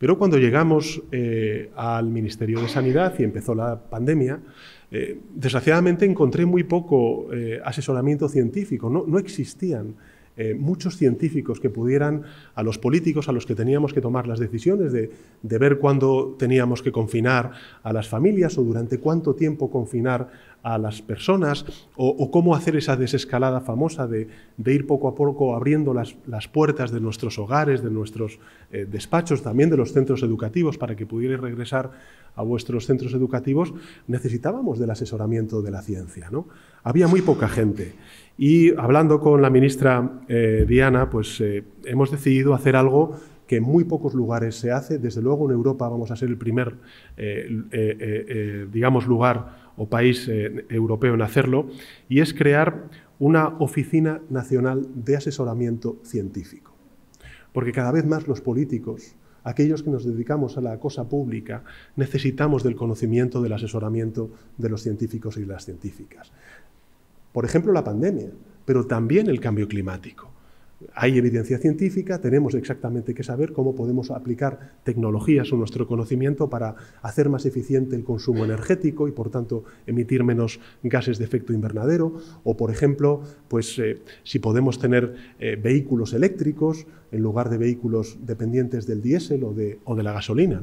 Pero cuando llegamos eh, al Ministerio de Sanidad y empezó la pandemia, eh, desgraciadamente encontré muy poco eh, asesoramiento científico, no, existían. muchos científicos que pudieran, a los políticos a los que teníamos que tomar las decisiones de, de ver cuándo teníamos que confinar a las familias o durante cuánto tiempo confinar a las personas o, cómo hacer esa desescalada famosa de, ir poco a poco abriendo las, puertas de nuestros hogares, de nuestros eh, despachos, también de los centros educativos para que pudierais regresar a vuestros centros educativos, necesitábamos del asesoramiento de la ciencia. ¿no? Había muy poca gente. Y hablando con la ministra eh, Diana, pues eh, hemos decidido hacer algo que en muy pocos lugares se hace. Desde luego en Europa vamos a ser el primer, digamos, lugar o país eh, europeo en hacerlo, y es crear una Oficina Nacional de Asesoramiento Científico. Porque cada vez más los políticos, aquellos que nos dedicamos a la cosa pública, necesitamos del conocimiento, del asesoramiento de los científicos y las científicas. Por ejemplo, la pandemia, pero también el cambio climático. Hay evidencia científica, tenemos exactamente que saber cómo podemos aplicar tecnologías o nuestro conocimiento para hacer más eficiente el consumo energético y, por tanto, emitir menos gases de efecto invernadero. O, por ejemplo, pues, eh, si podemos tener eh, vehículos eléctricos en lugar de vehículos dependientes del diésel o de, la gasolina.